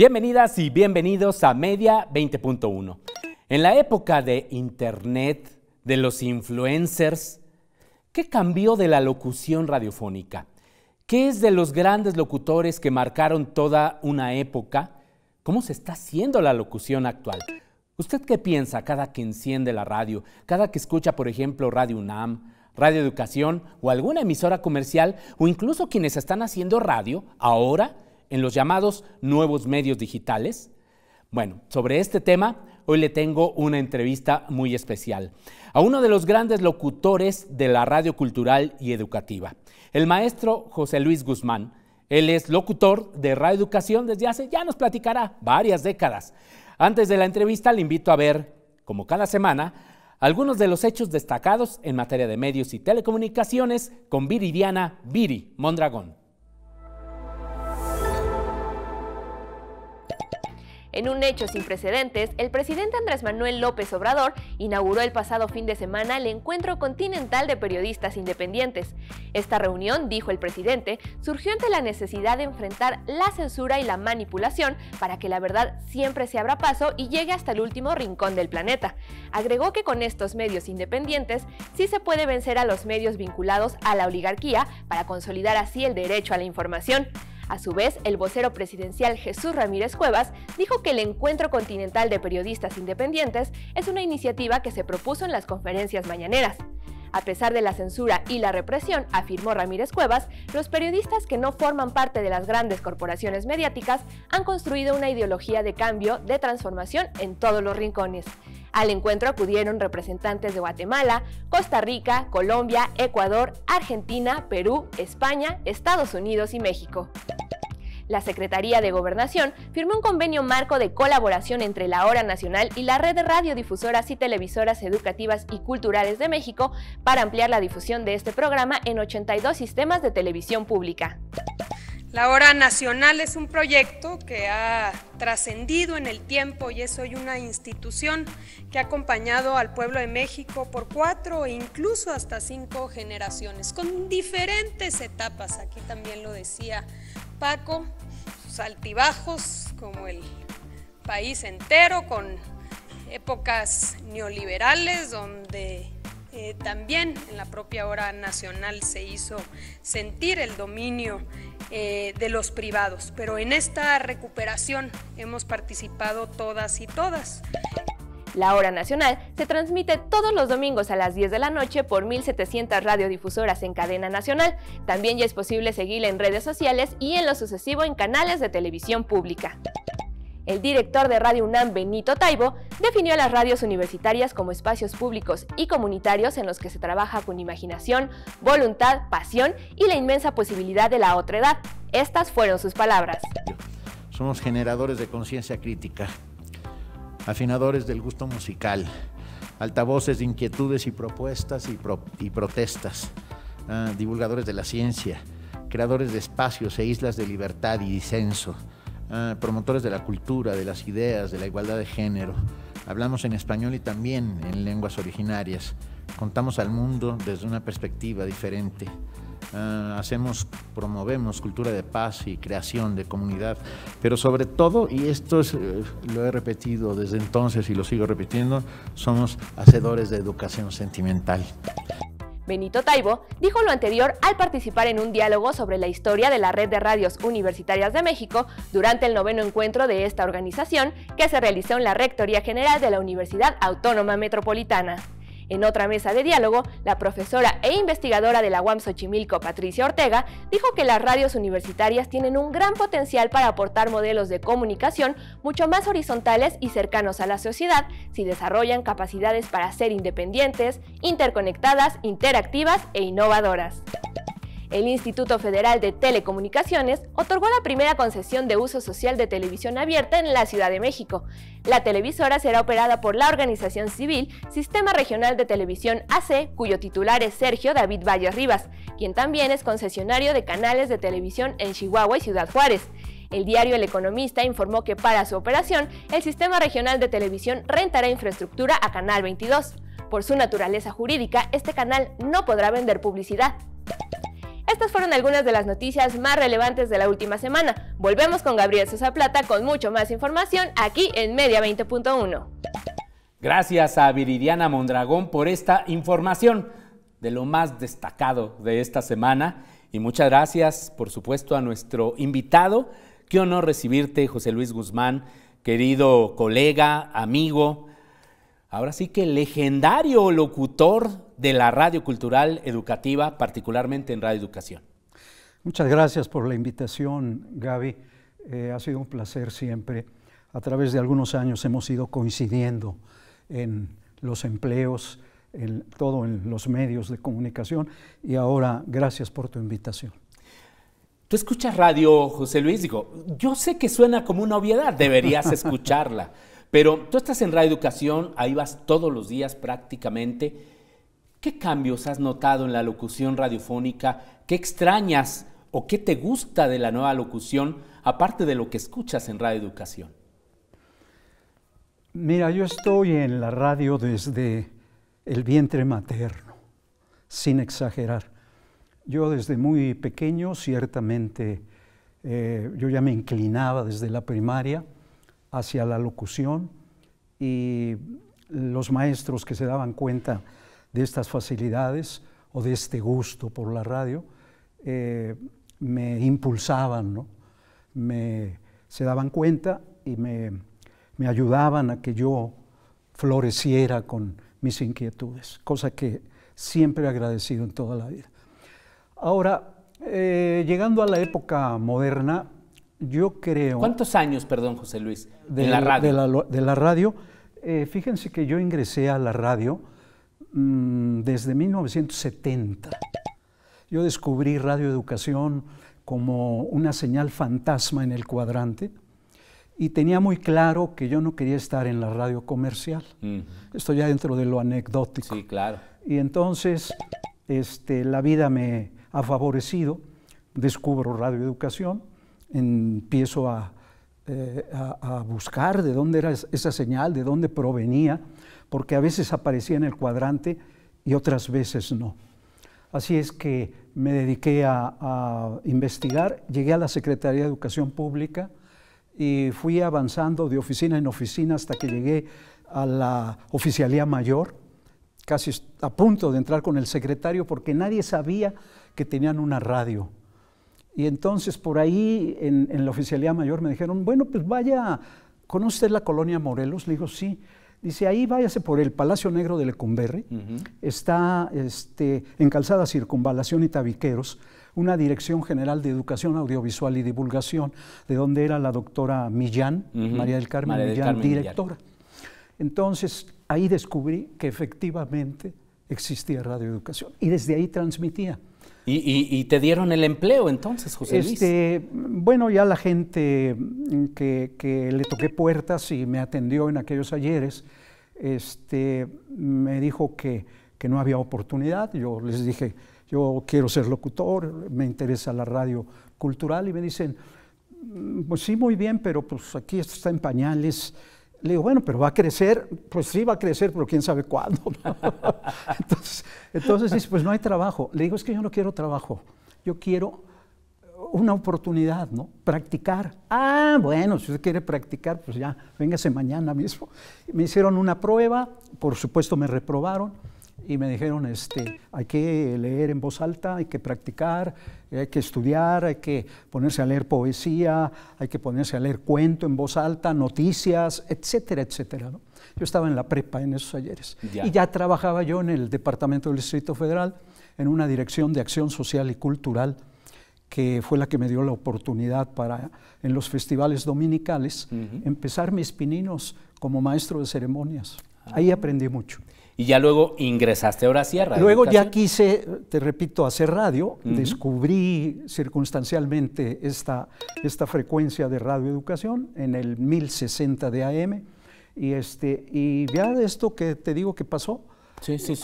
Bienvenidas y bienvenidos a Media 20.1. En la época de Internet, de los influencers, ¿qué cambió de la locución radiofónica? ¿Qué es de los grandes locutores que marcaron toda una época? ¿Cómo se está haciendo la locución actual? ¿Usted qué piensa cada que enciende la radio, cada que escucha, por ejemplo, Radio UNAM, Radio Educación o alguna emisora comercial o incluso quienes están haciendo radio ahora? en los llamados nuevos medios digitales? Bueno, sobre este tema hoy le tengo una entrevista muy especial a uno de los grandes locutores de la radio cultural y educativa, el maestro José Luis Guzmán. Él es locutor de Radio Educación desde hace, ya nos platicará, varias décadas. Antes de la entrevista le invito a ver, como cada semana, algunos de los hechos destacados en materia de medios y telecomunicaciones con Viridiana Viri Mondragón. En un hecho sin precedentes, el presidente Andrés Manuel López Obrador inauguró el pasado fin de semana el Encuentro Continental de Periodistas Independientes. Esta reunión, dijo el presidente, surgió ante la necesidad de enfrentar la censura y la manipulación para que la verdad siempre se abra paso y llegue hasta el último rincón del planeta. Agregó que con estos medios independientes sí se puede vencer a los medios vinculados a la oligarquía para consolidar así el derecho a la información. A su vez, el vocero presidencial Jesús Ramírez Cuevas dijo que el Encuentro Continental de Periodistas Independientes es una iniciativa que se propuso en las conferencias mañaneras. A pesar de la censura y la represión, afirmó Ramírez Cuevas, los periodistas que no forman parte de las grandes corporaciones mediáticas han construido una ideología de cambio, de transformación en todos los rincones. Al encuentro acudieron representantes de Guatemala, Costa Rica, Colombia, Ecuador, Argentina, Perú, España, Estados Unidos y México la Secretaría de Gobernación firmó un convenio marco de colaboración entre la Hora Nacional y la Red de Radiodifusoras y Televisoras Educativas y Culturales de México para ampliar la difusión de este programa en 82 sistemas de televisión pública. La Hora Nacional es un proyecto que ha trascendido en el tiempo y es hoy una institución que ha acompañado al pueblo de México por cuatro e incluso hasta cinco generaciones, con diferentes etapas, aquí también lo decía Paco, sus altibajos como el país entero, con épocas neoliberales donde eh, también en la propia hora nacional se hizo sentir el dominio eh, de los privados. Pero en esta recuperación hemos participado todas y todas. La hora nacional se transmite todos los domingos a las 10 de la noche por 1700 radiodifusoras en cadena nacional. También ya es posible seguirla en redes sociales y en lo sucesivo en canales de televisión pública. El director de Radio UNAM, Benito Taibo, definió a las radios universitarias como espacios públicos y comunitarios en los que se trabaja con imaginación, voluntad, pasión y la inmensa posibilidad de la otra edad. Estas fueron sus palabras. Somos generadores de conciencia crítica, afinadores del gusto musical, altavoces de inquietudes y propuestas y, protestas, ah, divulgadores de la ciencia, creadores de espacios e islas de libertad y disenso, Ah, promotores de la cultura, de las ideas, de la igualdad de género. Hablamos en español y también en lenguas originarias. Contamos al mundo desde una perspectiva diferente. Ah, hacemos, promovemos cultura de paz y creación de comunidad, pero sobre todo, y esto eh, lo he repetido desde entonces y lo sigo repitiendo, somos hacedores de educación sentimental. Benito Taibo, dijo lo anterior al participar en un diálogo sobre la historia de la Red de Radios Universitarias de México durante el noveno encuentro de esta organización que se realizó en la Rectoría General de la Universidad Autónoma Metropolitana. En otra mesa de diálogo, la profesora e investigadora de la UAM Xochimilco, Patricia Ortega, dijo que las radios universitarias tienen un gran potencial para aportar modelos de comunicación mucho más horizontales y cercanos a la sociedad si desarrollan capacidades para ser independientes, interconectadas, interactivas e innovadoras. El Instituto Federal de Telecomunicaciones otorgó la primera concesión de uso social de televisión abierta en la Ciudad de México. La televisora será operada por la organización civil Sistema Regional de Televisión AC, cuyo titular es Sergio David Valle Rivas, quien también es concesionario de canales de televisión en Chihuahua y Ciudad Juárez. El diario El Economista informó que para su operación, el Sistema Regional de Televisión rentará infraestructura a Canal 22. Por su naturaleza jurídica, este canal no podrá vender publicidad. Estas fueron algunas de las noticias más relevantes de la última semana. Volvemos con Gabriel Sosa Plata con mucho más información aquí en Media 20.1. Gracias a Viridiana Mondragón por esta información de lo más destacado de esta semana y muchas gracias, por supuesto, a nuestro invitado. Qué honor recibirte, José Luis Guzmán, querido colega, amigo, ahora sí que legendario locutor de la radio cultural educativa, particularmente en Radio Educación. Muchas gracias por la invitación, Gaby. Eh, ha sido un placer siempre. A través de algunos años hemos ido coincidiendo en los empleos, en todo en los medios de comunicación y ahora gracias por tu invitación. Tú escuchas radio, José Luis, digo, yo sé que suena como una obviedad, deberías escucharla, pero tú estás en Radio Educación, ahí vas todos los días prácticamente ¿Qué cambios has notado en la locución radiofónica? ¿Qué extrañas o qué te gusta de la nueva locución, aparte de lo que escuchas en Radio Educación? Mira, yo estoy en la radio desde el vientre materno, sin exagerar. Yo desde muy pequeño, ciertamente, eh, yo ya me inclinaba desde la primaria hacia la locución y los maestros que se daban cuenta de estas facilidades o de este gusto por la radio eh, me impulsaban, me, se daban cuenta y me, ayudaban a que yo floreciera con mis inquietudes, cosa que siempre he agradecido en toda la vida. Ahora, eh, llegando a la época moderna, yo creo... ¿Cuántos años, perdón, José Luis, de, la radio? De eh, la, radio, fíjense que yo ingresé a la radio Mm, desde 1970. Yo descubrí radioeducación como una señal fantasma en el cuadrante y tenía muy claro que yo no quería estar en la radio comercial. Esto ya dentro de lo anecdótico. Sí, claro. Y entonces este, la vida me ha favorecido. Descubro radioeducación, empiezo eh, a buscar de dónde era esa señal, de dónde provenía porque a veces aparecía en el cuadrante y otras veces no. Así es que me dediqué a, investigar, llegué a la Secretaría de Educación Pública y fui avanzando de oficina en oficina hasta que llegué a la Oficialía Mayor, casi a punto de entrar con el secretario porque nadie sabía que tenían una radio. Y entonces por ahí en, la Oficialía Mayor me dijeron, bueno, pues vaya, ¿conoce usted la colonia Morelos? Le digo, sí. Dice, ahí váyase por el Palacio Negro de Lecumberri, está este, en Calzada Circunvalación y Tabiqueros, una Dirección General de Educación Audiovisual y Divulgación, de donde era la doctora Millán, María del Carmen Millán, directora. Entonces, ahí descubrí que efectivamente existía radioeducación y desde ahí transmitía. ¿Y, te dieron el empleo entonces, José Luis? Este, bueno, ya la gente que, le toqué puertas y me atendió en aquellos ayeres, este, me dijo que, no había oportunidad. Yo les dije, yo quiero ser locutor, me interesa la radio cultural y me dicen, mm, pues sí, muy bien, pero pues aquí está en pañales, le digo, bueno, pero va a crecer, pues sí va a crecer, pero quién sabe cuándo. entonces, entonces dice, pues no hay trabajo. Le digo, es que yo no quiero trabajo, yo quiero eh, una oportunidad, ¿no? Practicar. Ah, bueno, si usted quiere practicar, pues ya, véngase mañana mismo. Me hicieron una prueba, por supuesto me reprobaron y me dijeron, este, hay que leer en voz alta, hay que practicar, hay que estudiar, hay que ponerse a leer poesía, hay que ponerse a leer cuento en voz alta, noticias, etcétera, etcétera. Yo estaba en la prepa en esos ayeres y ya trabajaba yo en el Departamento del Distrito Federal en una dirección de acción social y cultural que fue la que me dio la oportunidad para en los festivales dominicales empezar mis pininos como maestro de ceremonias. Ah. Ahí aprendí mucho y ya luego ingresaste ahora sí a radio. Luego ya quise, te repito, hacer radio, descubrí circunstancialmente esta, esta frecuencia de radio educación en el 1060 de AM y, este, y ya de esto que te digo que pasó.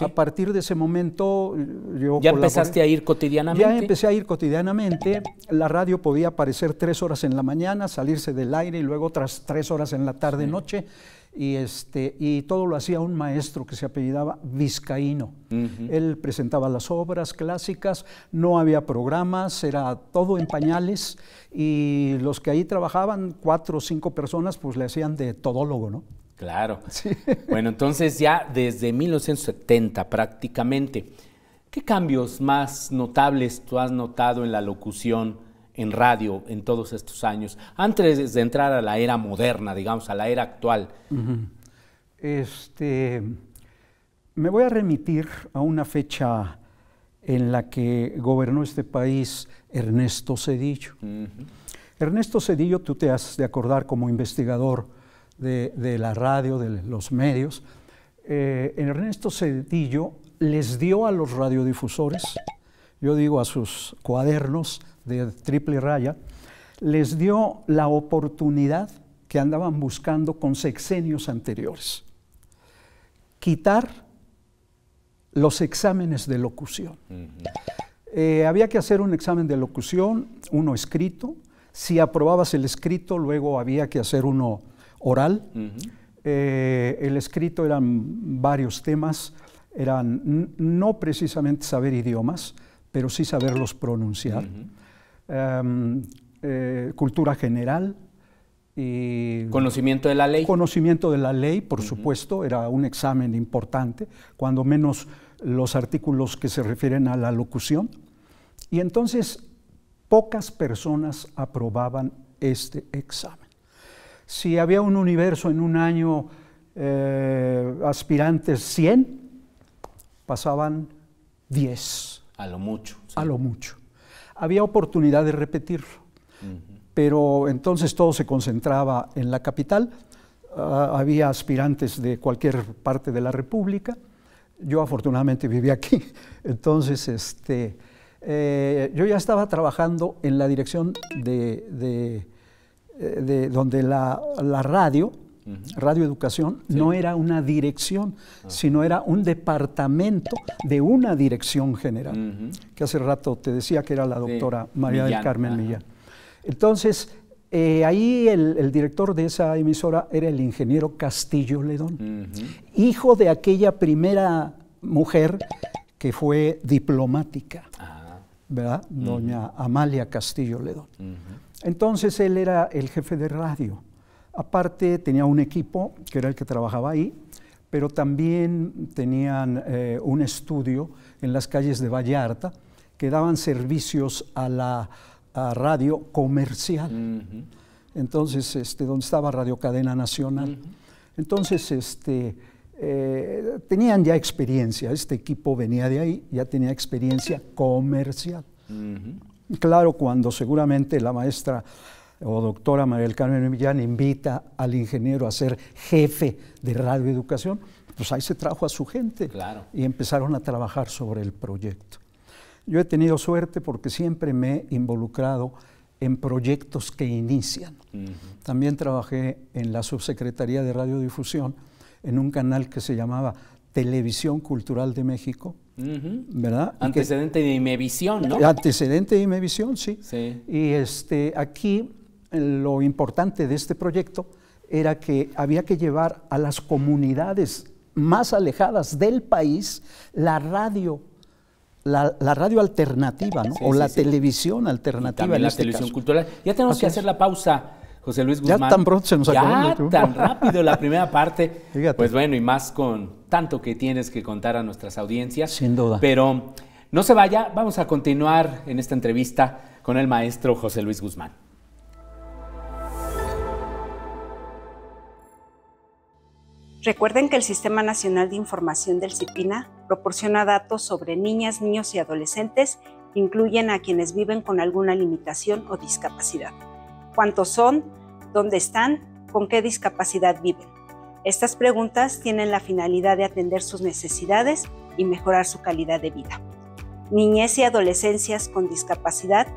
A partir de ese momento eh, yo... ¿Ya empezaste a ir cotidianamente? Ya empecé a ir cotidianamente. La radio podía aparecer tres horas en la mañana, salirse del aire y luego otras tres horas en la tarde-noche y, este, y todo lo hacía un maestro que se apellidaba Vizcaíno. Él presentaba las obras clásicas, no había programas, era todo en pañales y los que ahí trabajaban, cuatro o cinco personas, pues le hacían de todólogo, ¿no? Claro. Sí. Bueno, entonces ya desde 1970 prácticamente, ¿qué cambios más notables tú has notado en la locución? en radio en todos estos años, antes de entrar a la era moderna, digamos, a la era actual? Este, me voy a remitir a una fecha en la que gobernó este país Ernesto Cedillo. Ernesto Cedillo, tú te has de acordar como investigador de, la radio, de los medios, eh, Ernesto Cedillo les dio a los radiodifusores yo digo a sus cuadernos de triple raya, les dio la oportunidad que andaban buscando con sexenios anteriores. Quitar los exámenes de locución. Eh, había que hacer un examen de locución, uno escrito. Si aprobabas el escrito, luego había que hacer uno oral. Eh, el escrito eran varios temas, eran no precisamente saber idiomas, pero sí saberlos pronunciar. Em, eh, cultura general. Y conocimiento de la ley. Conocimiento de la ley, por supuesto, era un examen importante, cuando menos los artículos que se refieren a la locución. Y entonces pocas personas aprobaban este examen. Si había un universo en un año eh, aspirantes 100, pasaban 10. A lo mucho. A lo mucho. Había oportunidad de repetirlo, pero entonces todo se concentraba en la capital. Ah, había aspirantes de cualquier parte de la República. Yo afortunadamente vivía aquí, entonces este, eh, yo ya estaba trabajando en la dirección de, de, eh, donde la, la radio Radio Educación no era una dirección, ah. sino era un departamento de una dirección general, que hace rato te decía que era la doctora María del Carmen Millán. Entonces, eh, ahí el, el, director de esa emisora era el ingeniero Castillo Ledón, hijo de aquella primera mujer que fue diplomática, ah. ¿verdad? Doña Amalia Castillo Ledón. Entonces él era el jefe de radio. Aparte tenía un equipo que era el que trabajaba ahí, pero también tenían eh, un estudio en las calles de Vallarta que daban servicios a la radio comercial. Entonces, este, donde estaba Radio Cadena Nacional. Entonces, este, eh, tenían ya experiencia, este equipo venía de ahí, ya tenía experiencia comercial. Claro, cuando seguramente la maestra o doctora María del Carmen Millán invita al ingeniero a ser jefe de radioeducación, pues ahí se trajo a su gente y empezaron a trabajar sobre el proyecto. Yo he tenido suerte porque siempre me he involucrado en proyectos que inician. También trabajé en la Subsecretaría de Radiodifusión, en un canal que se llamaba Televisión Cultural de México, ¿verdad? Antecedente de Imevisión, ¿no? Antecedente de Imevisión, sí. sí. Y este, aquí lo importante de este proyecto era que había que llevar a las comunidades más alejadas del país la radio la, radio alternativa, o la televisión alternativa. la este televisión cultural. Ya tenemos que hacer la pausa, José Luis Guzmán. Ya tan pronto se nos acabó. Ya tan rápido la primera parte. Pues bueno, y más con tanto que tienes que contar a nuestras audiencias. Sin duda. Pero no se vaya, vamos a continuar en esta entrevista con el maestro José Luis Guzmán. Recuerden que el Sistema Nacional de Información del CIPINA proporciona datos sobre niñas, niños y adolescentes que incluyen a quienes viven con alguna limitación o discapacidad. ¿Cuántos son? ¿Dónde están? ¿Con qué discapacidad viven? Estas preguntas tienen la finalidad de atender sus necesidades y mejorar su calidad de vida. Niñez y adolescencias con discapacidad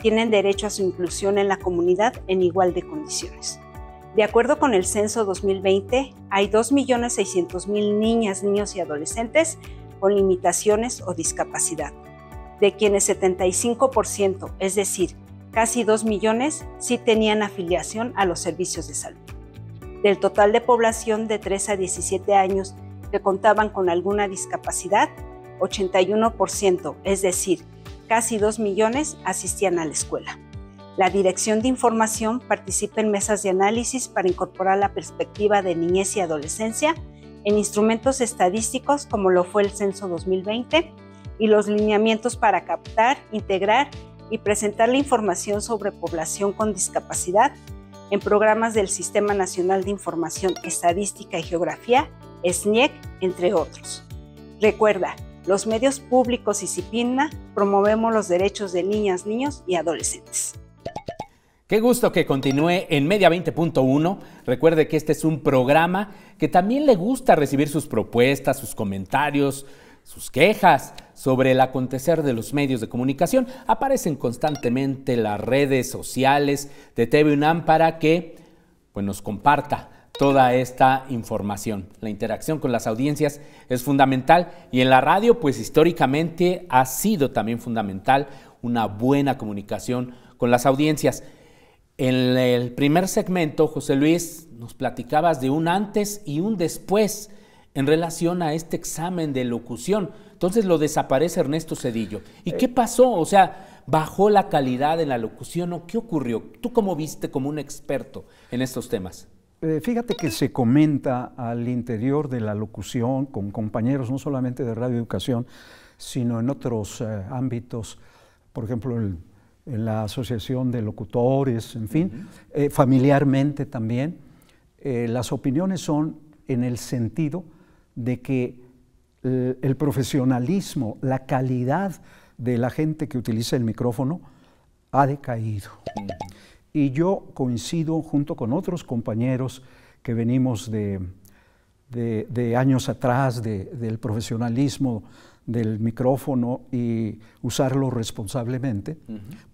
tienen derecho a su inclusión en la comunidad en igual de condiciones. De acuerdo con el censo 2020, hay 2.600.000 niñas, niños y adolescentes con limitaciones o discapacidad, de quienes 75%, es decir, casi 2 millones, sí tenían afiliación a los servicios de salud. Del total de población de 3 a 17 años que contaban con alguna discapacidad, 81%, es decir, casi 2 millones, asistían a la escuela. La Dirección de Información participa en mesas de análisis para incorporar la perspectiva de niñez y adolescencia en instrumentos estadísticos como lo fue el Censo 2020 y los lineamientos para captar, integrar y presentar la información sobre población con discapacidad en programas del Sistema Nacional de Información Estadística y Geografía, SNIEC, entre otros. Recuerda, los medios públicos y SIPINA promovemos los derechos de niñas, niños y adolescentes. Qué gusto que continúe en Media 20.1. Recuerde que este es un programa que también le gusta recibir sus propuestas, sus comentarios, sus quejas sobre el acontecer de los medios de comunicación. Aparecen constantemente las redes sociales de TV UNAM para que pues, nos comparta toda esta información. La interacción con las audiencias es fundamental y en la radio pues históricamente ha sido también fundamental una buena comunicación con las audiencias. En el primer segmento, José Luis, nos platicabas de un antes y un después en relación a este examen de locución. Entonces lo desaparece Ernesto Cedillo. ¿Y qué pasó? O sea, ¿bajó la calidad en la locución o qué ocurrió? ¿Tú cómo viste como un experto en estos temas? Eh, fíjate que se comenta al interior de la locución con compañeros no solamente de Radio Educación, sino en otros eh, ámbitos, por ejemplo, el en la Asociación de Locutores, en fin, eh, familiarmente también. Eh, las opiniones son en el sentido de que eh, el, profesionalismo, la calidad de la gente que utiliza el micrófono ha decaído. Y yo coincido junto con otros compañeros que venimos de, años atrás del profesionalismo del micrófono y usarlo responsablemente.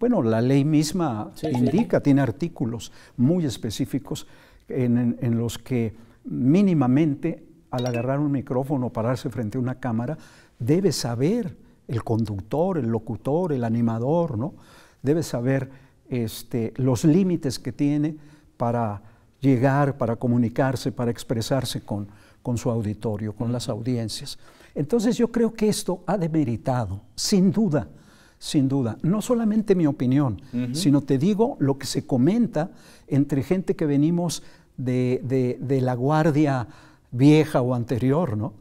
Bueno, la ley misma indica, tiene artículos muy específicos en, los que mínimamente al agarrar un micrófono o pararse frente a una cámara, debe saber el conductor, el locutor, el animador, ¿no? Debe saber este, los límites que tiene para llegar, para comunicarse, para expresarse con, su auditorio, con las audiencias. Entonces yo creo que esto ha demeritado, sin duda, sin duda, no solamente mi opinión, sino te digo lo que se comenta entre gente que venimos de, la guardia vieja o anterior, ¿no?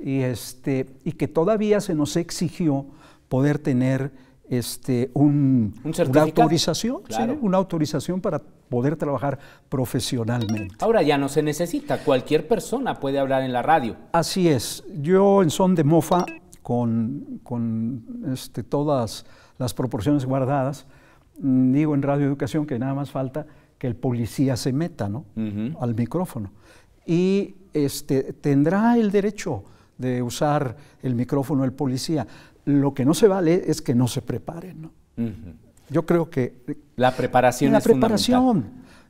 y, este, y que todavía se nos exigió poder tener este, un, una autorización, una autorización para poder trabajar profesionalmente. Ahora ya no se necesita, cualquier persona puede hablar en la radio. Así es, yo en son de mofa, con, este, todas las proporciones guardadas, mm, digo en Radio Educación que nada más falta que el policía se meta al micrófono. Y este, tendrá el derecho de usar el micrófono el policía, lo que no se vale es que no se preparen. ¿no? Yo creo que... La preparación la preparación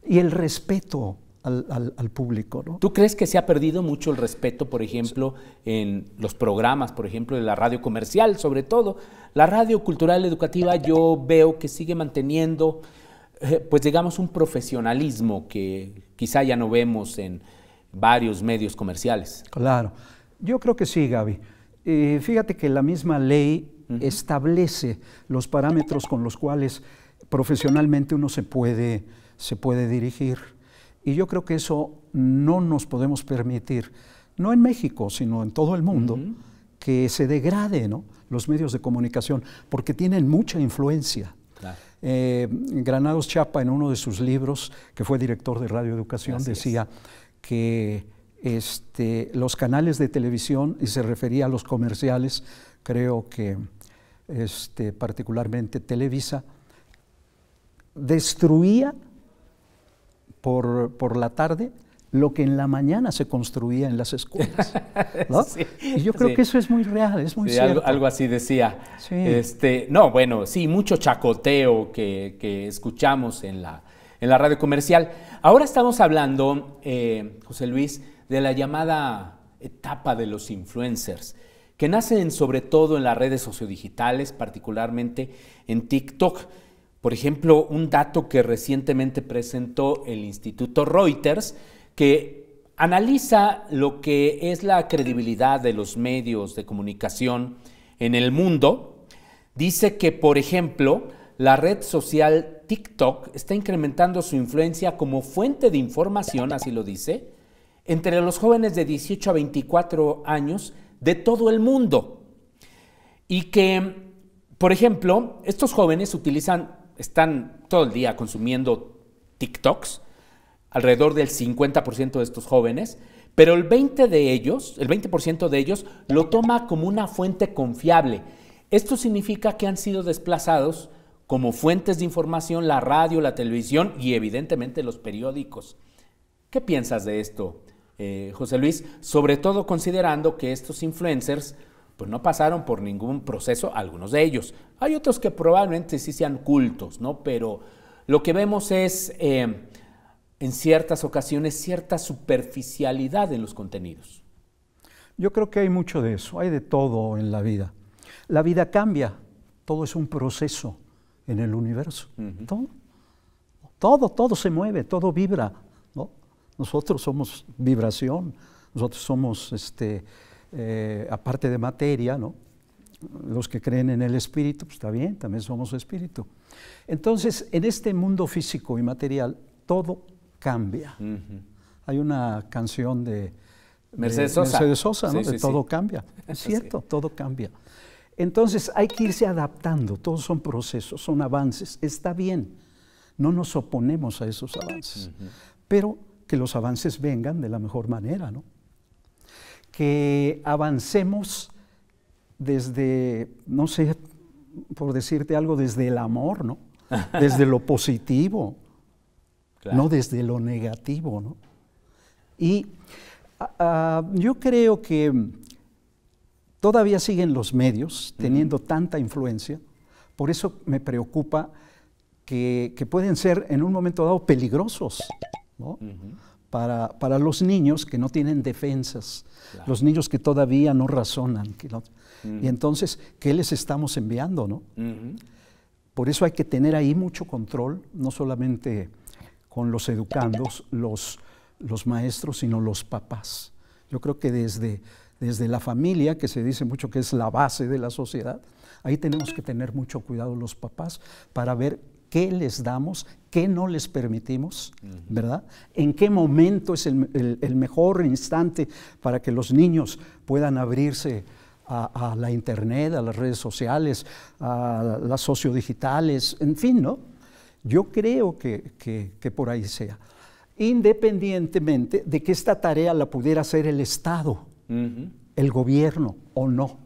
y el respeto al, público. ¿no? ¿Tú crees que se ha perdido mucho el respeto, por ejemplo, en los programas, por ejemplo, de la radio comercial, sobre todo? La radio cultural educativa yo veo que sigue manteniendo, eh, pues digamos, un profesionalismo que quizá ya no vemos en varios medios comerciales. Claro. Yo creo que sí, Gaby. Eh, fíjate que la misma ley establece los parámetros con los cuales profesionalmente uno se puede, se puede dirigir. Y yo creo que eso no nos podemos permitir, no en México, sino en todo el mundo, que se degrade los medios de comunicación, porque tienen mucha influencia. Eh, Granados Chapa, en uno de sus libros, que fue director de Radio Educación, decía que este, los canales de televisión y se refería a los comerciales, creo que este, particularmente Televisa, destruía por, la tarde lo que en la mañana se construía en las escuelas. y yo creo que eso es muy real, es muy cierto. Algo, así decía. Este, no, bueno, sí, mucho chacoteo que, escuchamos en la, radio comercial. Ahora estamos hablando, eh, José Luis, de la llamada etapa de los influencers, que nacen sobre todo en las redes sociodigitales, particularmente en TikTok. Por ejemplo, un dato que recientemente presentó el Instituto Reuters, que analiza lo que es la credibilidad de los medios de comunicación en el mundo, dice que, por ejemplo, la red social TikTok está incrementando su influencia como fuente de información, así lo dice, entre los jóvenes de 18 a 24 años de todo el mundo. Y que, por ejemplo, estos jóvenes utilizan, están todo el día consumiendo TikToks, alrededor del 50% de estos jóvenes, pero el 20% de ellos, el 20% de ellos lo toma como una fuente confiable. Esto significa que han sido desplazados como fuentes de información la radio, la televisión y evidentemente los periódicos. ¿Qué piensas de esto, eh, José Luis, sobre todo considerando que estos influencers pues no pasaron por ningún proceso, algunos de ellos. Hay otros que probablemente sí sean cultos, Pero lo que vemos es eh, en ciertas ocasiones cierta superficialidad en los contenidos. Yo creo que hay mucho de eso, hay de todo en la vida. La vida cambia, todo es un proceso en el universo. todo, todo se mueve, todo vibra, nosotros somos vibración, nosotros somos, este, eh, aparte de materia, ¿no? los que creen en el espíritu, pues está bien, también somos espíritu. Entonces, en este mundo físico y material, todo cambia. Hay una canción de Mercedes Sosa, ¿no? de todo cambia. Es cierto, todo cambia. Entonces, hay que irse adaptando, todos son procesos, son avances, está bien, no nos oponemos a esos avances, pero que los avances vengan de la mejor manera, ¿no? Que avancemos desde, no sé, por decirte algo, desde el amor, ¿no? Desde lo positivo, no desde lo negativo, ¿no? Y ah, ah, yo creo que todavía siguen los medios teniendo tanta influencia, por eso me preocupa que, que pueden ser en un momento dado peligrosos para, para, los niños que no tienen defensas, los niños que todavía no razonan. Y entonces, ¿qué les estamos enviando? ¿no? Por eso hay que tener ahí mucho control, no solamente con los educandos, los, los maestros, sino los papás. Yo creo que desde, desde la familia, que se dice mucho que es la base de la sociedad, ahí tenemos que tener mucho cuidado los papás para ver qué les damos, qué no les permitimos, ¿verdad? ¿En qué momento es el, mejor instante para que los niños puedan abrirse? A, la internet, a las redes sociales, a las sociodigitales, en fin, ¿no? Yo creo que, por ahí sea independientemente de que esta tarea la pudiera hacer el Estado, el gobierno o no.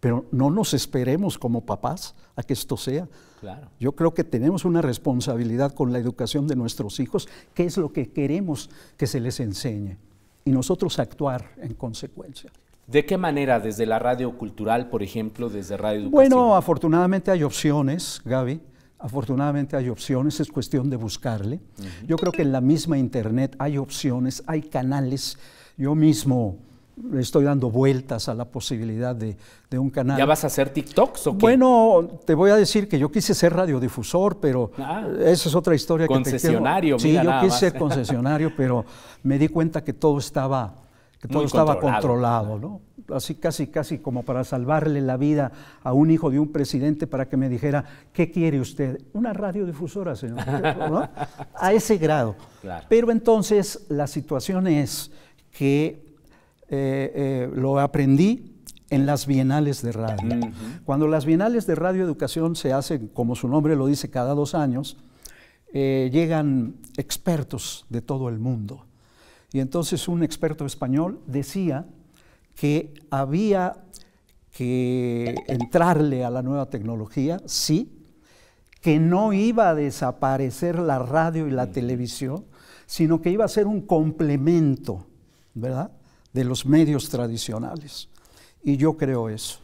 Pero no nos esperemos como papás a que esto sea. Claro. Yo creo que tenemos una responsabilidad con la educación de nuestros hijos, ¿Qué es lo que queremos que se les enseñe, y nosotros actuar en consecuencia. ¿De qué manera? ¿Desde la radio cultural, por ejemplo, desde radio educación? Bueno, afortunadamente hay opciones, Gaby. Afortunadamente hay opciones, es cuestión de buscarle. Yo creo que en la misma internet hay opciones, hay canales. Yo mismo estoy dando vueltas a la posibilidad de, un canal. ¿Ya vas a hacer TikToks o qué? Bueno, te voy a decir que yo quise ser radiodifusor, pero ah, esa es otra historia que te Concesionario. Sí, yo quise ser concesionario, pero me di cuenta que todo estaba, todo estaba controlado, ¿no? Así casi, casi como para salvarle la vida a un hijo de un presidente para que me dijera, ¿qué quiere usted? Una radiodifusora, señor. A ese grado. Pero entonces la situación es que eh, eh, lo aprendí en las bienales de radio. Cuando las bienales de radio se hacen, como su nombre lo dice, cada dos años, eh, llegan expertos de todo el mundo. Y entonces un experto español decía que había que entrarle a la nueva tecnología, sí, que no iba a desaparecer la radio y la televisión, sino que iba a ser un complemento, ¿verdad? de los medios tradicionales. Y yo creo eso.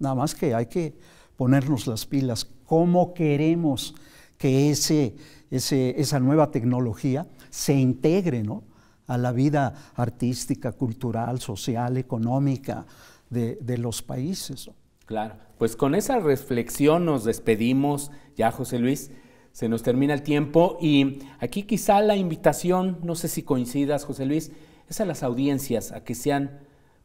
Nada más que hay que ponernos las pilas. ¿Cómo queremos que ese, esa nueva tecnología se integre ¿no? a la vida artística, cultural, social, económica de, los países? Claro, pues con esa reflexión nos despedimos ya, José Luis. Se nos termina el tiempo y aquí quizá la invitación, no sé si coincidas, José Luis, es a las audiencias a que sean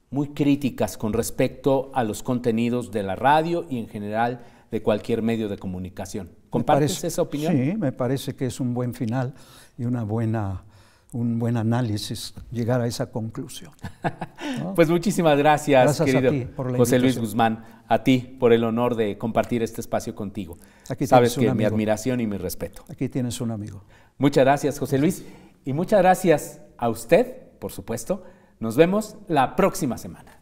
muy críticas con respecto a los contenidos de la radio y en general de cualquier medio de comunicación. ¿Compartes esa opinión? Sí, me parece que es un buen final y una buena, un buen análisis llegar a esa conclusión. pues muchísimas gracias, querido José Luis Guzmán, a ti por el honor de compartir este espacio contigo. Aquí Sabes que mi admiración y mi respeto. Aquí tienes un amigo. Muchas gracias, José Luis, y muchas gracias a usted por supuesto. Nos vemos la próxima semana.